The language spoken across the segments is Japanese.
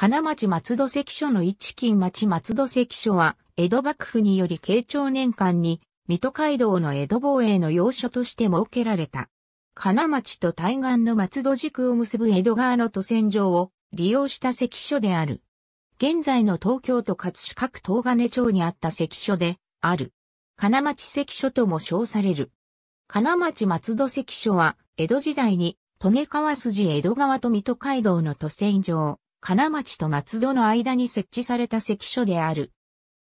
金町松戸関所の一金町松戸関所は、江戸幕府により慶長年間に、水戸街道の江戸防衛の要所として設けられた。金町と対岸の松戸軸を結ぶ江戸川の渡船場を利用した関所である。現在の東京都葛飾区東金町にあった関所である。金町関所とも称される。金町松戸関所は、江戸時代に、利根川筋江戸川と水戸街道の渡船場。金町と松戸の間に設置された関所である。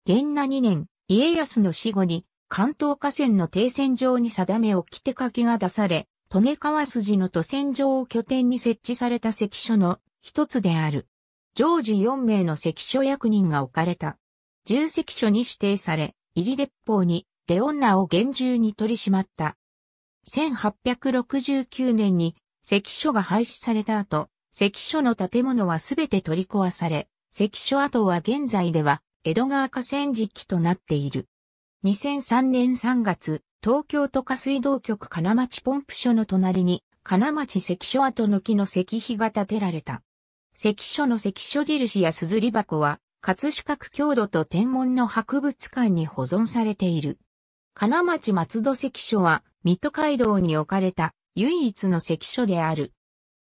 元那2年、家康の死後に、関東河川の停戦場に定めを着て書きが出され、利根川筋の渡船場を拠点に設置された関所の一つである。常時4名の関所役人が置かれた。重関所に指定され、入り鉄砲に、出女を厳重に取り締まった。1869年に関所が廃止された後、関所の建物はすべて取り壊され、関所跡は現在では江戸川河川敷となっている。2003年3月、東京都下水道局金町ポンプ所の隣に、金町関所跡の木の石碑が建てられた。関所の関所印や硯箱は、葛飾区郷土と天文の博物館に保存されている。金町松戸関所は、水戸街道に置かれた唯一の関所である。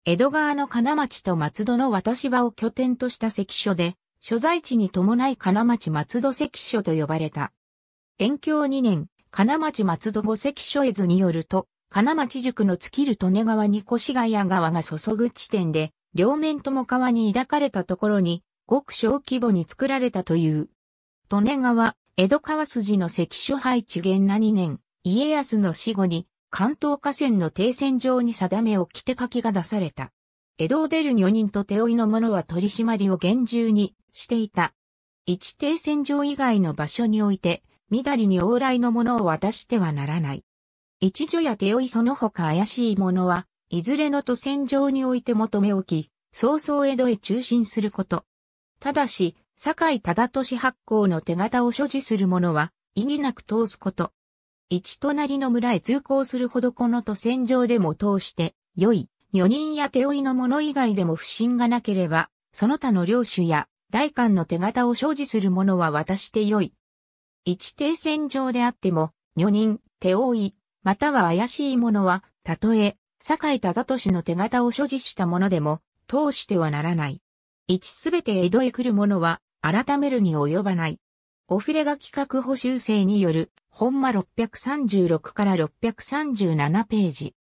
江戸川の金町と松戸の渡し場を拠点とした関所で、所在地に伴い金町松戸関所と呼ばれた。延享2年、金町松戸五関所絵図によると、金町塾の尽きる利根川に越谷川が注ぐ地点で、両面とも川に抱かれたところに、ごく小規模に作られたという。利根川、江戸川筋の関所配置元な2年、家康の死後に、関東河川の停戦上に定めを着て書きが出された。江戸を出る女人と手負いの者は取り締まりを厳重にしていた。一停戦場以外の場所において、みだりに往来の者を渡してはならない。一女や手負いその他怪しい者は、いずれの都戦場において求め置き、早々江戸へ中心すること。ただし、堺忠俊発行の手形を所持する者は、意義なく通すこと。一隣の村へ通行するほどこの渡船場でも通して、良い、女人や手負いの者以外でも不審がなければ、その他の領主や、大官の手形を所持する者は渡して良い。一定船上であっても、女人、手負い、または怪しい者は、たとえ、堺忠俊の手形を所持した者でも、通してはならない。一すべて江戸へ来る者は、改めるに及ばない。お触れが企画補修正による本間636から637ページ。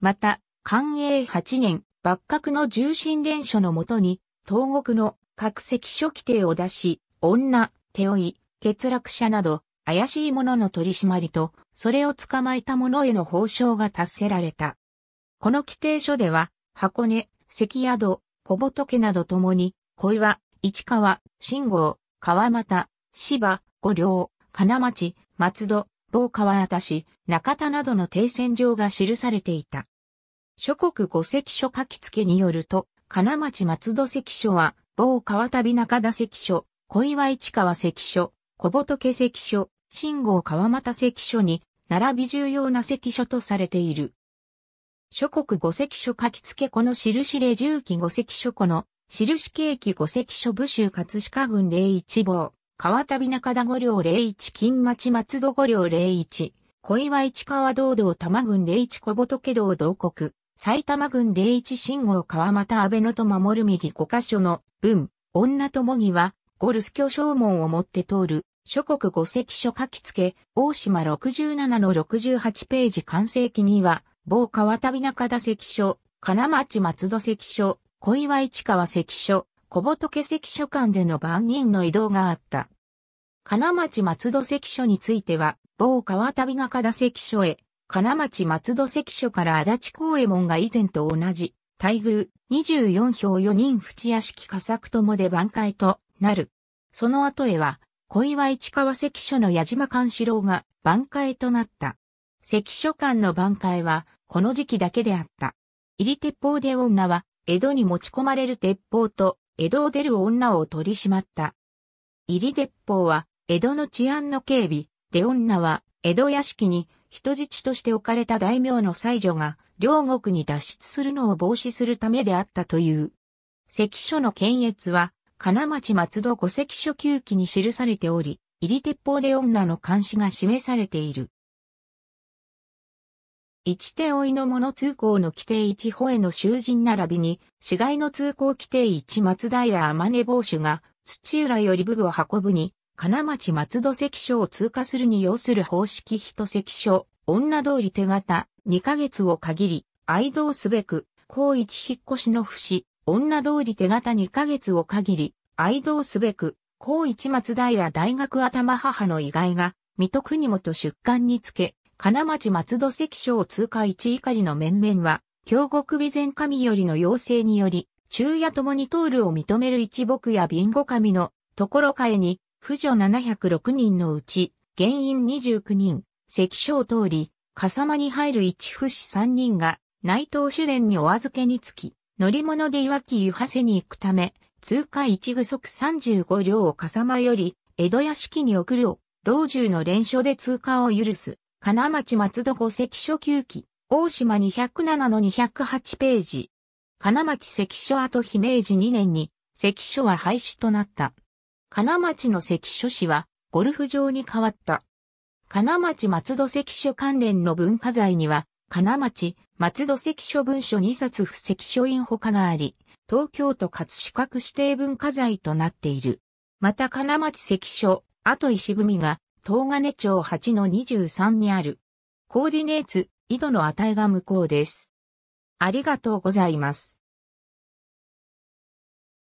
また、寛永8年、幕閣の重心伝書のもとに、東国の各席書規定を出し、女、手負い、欠落者など、怪しい者の取り締まりと、それを捕まえた者への報奨が達せられた。この規定書では、箱根、関宿、小仏などともに、小岩、市川、新郷、川又、芝、五両、金町、松戸、某川し、中田などの停戦状が記されていた。諸国五関所書き付けによると、金町松戸関所は、某川旅中田関所、小岩市川関所、小仏関所、新郷川又関所に、並び重要な関所とされている。諸国五関所書き付けこの印例重機五関所この、印景気五関所部州葛飾郡零一坊。川旅中田五両01金町松戸五両01小岩市川道道多摩郡01小仏道道国埼玉郡01信号川又安倍のと守る右五箇所の文女ともぎはゴルス巨匠門を持って通る諸国五石書書き付け大島67の68ページ完成期には某川旅中田石書金町松戸石書小岩市川石書小仏石書館での番人の移動があった。金町松戸関所については、某川旅中田関所へ、金町松戸関所から足立公衛門が以前と同じ、待遇24票4人淵屋敷加作ともで挽回となる。その後へは、小岩市川関所の矢島勘四郎が挽回となった。関所間の挽回は、この時期だけであった。入り鉄砲で女は、江戸に持ち込まれる鉄砲と、江戸を出る女を取り締まった。入り鉄砲は、江戸の治安の警備、出女は、江戸屋敷に人質として置かれた大名の妻女が、両国に脱出するのを防止するためであったという。関所の検閲は、金町松戸五関所旧記に記されており、入り鉄砲で女の監視が示されている。一手追いの物通行の規定一歩への囚人並びに、市街の通行規定一松平天根防守が、土浦より武具を運ぶに、金町松戸関所を通過するに要する方式一関所、女通り手形、2ヶ月を限り、愛道すべく、高一引っ越しの節、女通り手形二ヶ月を限り、愛道すべく高一引っ越しの節女通り手形二ヶ月を限り愛道すべく高一松平大学頭母の意外が、水戸国元出刊につけ、金町松戸関所を通過一怒りの面々は、京極備前神よりの要請により、昼夜ともに通るを認める一木やビンゴ神のところかえに、婦女706人のうち、原因29人、関所を通り、笠間に入る一府市3人が、内藤主殿にお預けにつき、乗り物で岩木湯馳せに行くため、通過一具足35両を笠間より、江戸屋敷に送るを、老中の連所で通過を許す、金町松戸戸関所休憩、大島207の208ページ。金町関所後姫路2年に、関所は廃止となった。金町の関所市はゴルフ場に変わった。金町松戸関所関連の文化財には、金町松戸関所文書2冊不関所印他があり、東京都葛飾区指定文化財となっている。また金町関所、と石踏が、東金町8の23にある。コーディネーツ、井戸の値が無効です。ありがとうございます。